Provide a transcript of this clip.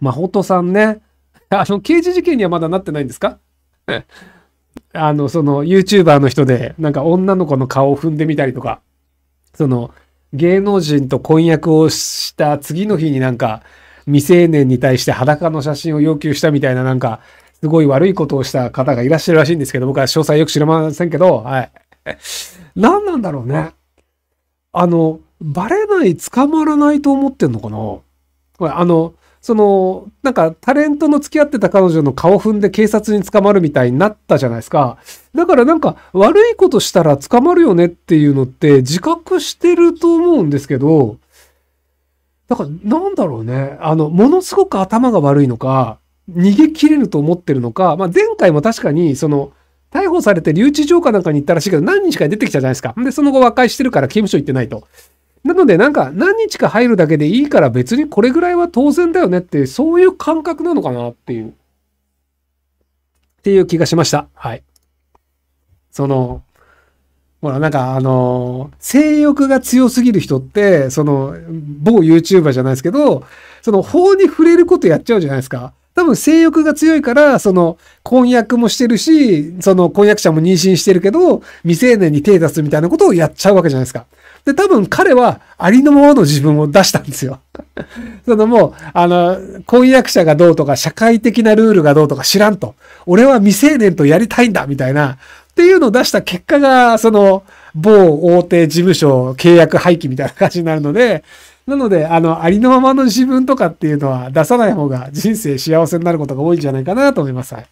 まほさんね。あの、刑事事件にはまだなってないんですかあの、その、YouTuber の人で、なんか女の子の顔を踏んでみたりとか、その、芸能人と婚約をした次の日になんか、未成年に対して裸の写真を要求したみたいな、なんか、すごい悪いことをした方がいらっしゃるらしいんですけど、僕は詳細よく知りませんけど、はい。何なんだろうね。あの、バレない、捕まらないと思ってんのかなこれ、あの、その、なんかタレントの付き合ってた彼女の顔踏んで警察に捕まるみたいになったじゃないですか。だからなんか悪いことしたら捕まるよねっていうのって自覚してると思うんですけど、だからなんだろうね。あの、ものすごく頭が悪いのか、逃げ切れると思ってるのか、まあ、前回も確かにその、逮捕されて留置場かなんかに行ったらしいけど、何人しか出てきたじゃないですか。で、その後和解してるから刑務所行ってないと。なのでなんか何日か入るだけでいいから別にこれぐらいは当然だよねってそういう感覚なのかなっていう、っていう気がしました。はい。その、ほら、なんかあの、性欲が強すぎる人って、その、某 YouTuber じゃないですけど、その法に触れることやっちゃうじゃないですか。多分性欲が強いから、その、婚約もしてるし、その婚約者も妊娠してるけど、未成年に手出すみたいなことをやっちゃうわけじゃないですか。で、多分彼はありのままの自分を出したんですよ。そのもう、あの、婚約者がどうとか、社会的なルールがどうとか知らんと。俺は未成年とやりたいんだみたいな、っていうのを出した結果が、その、某大手事務所契約廃棄みたいな感じになるので、なので、あの、ありのままの自分とかっていうのは出さない方が人生幸せになることが多いんじゃないかなと思います。はい